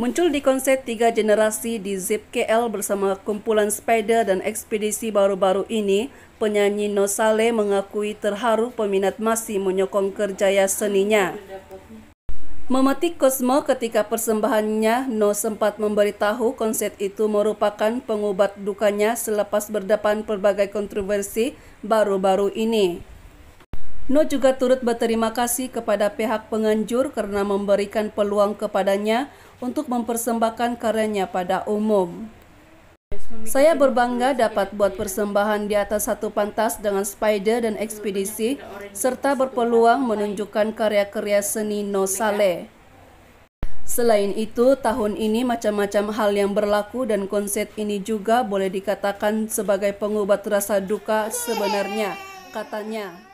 Muncul di konsep tiga generasi di Zip KL bersama kumpulan Spider dan ekspedisi baru-baru ini, penyanyi No Nosale mengakui terharu peminat masih menyokong kerjaya seninya. Memetik Cosmo ketika persembahannya, No sempat memberitahu konsep itu merupakan pengobat dukanya selepas berdepan pelbagai kontroversi baru-baru ini. No juga turut berterima kasih kepada pihak penganjur karena memberikan peluang kepadanya untuk mempersembahkan karyanya pada umum. Saya berbangga dapat buat persembahan di atas satu pantas dengan Spider dan Ekspedisi, serta berpeluang menunjukkan karya-karya seni No Saleh. Selain itu, tahun ini macam-macam hal yang berlaku dan konsep ini juga boleh dikatakan sebagai pengobat rasa duka sebenarnya, katanya.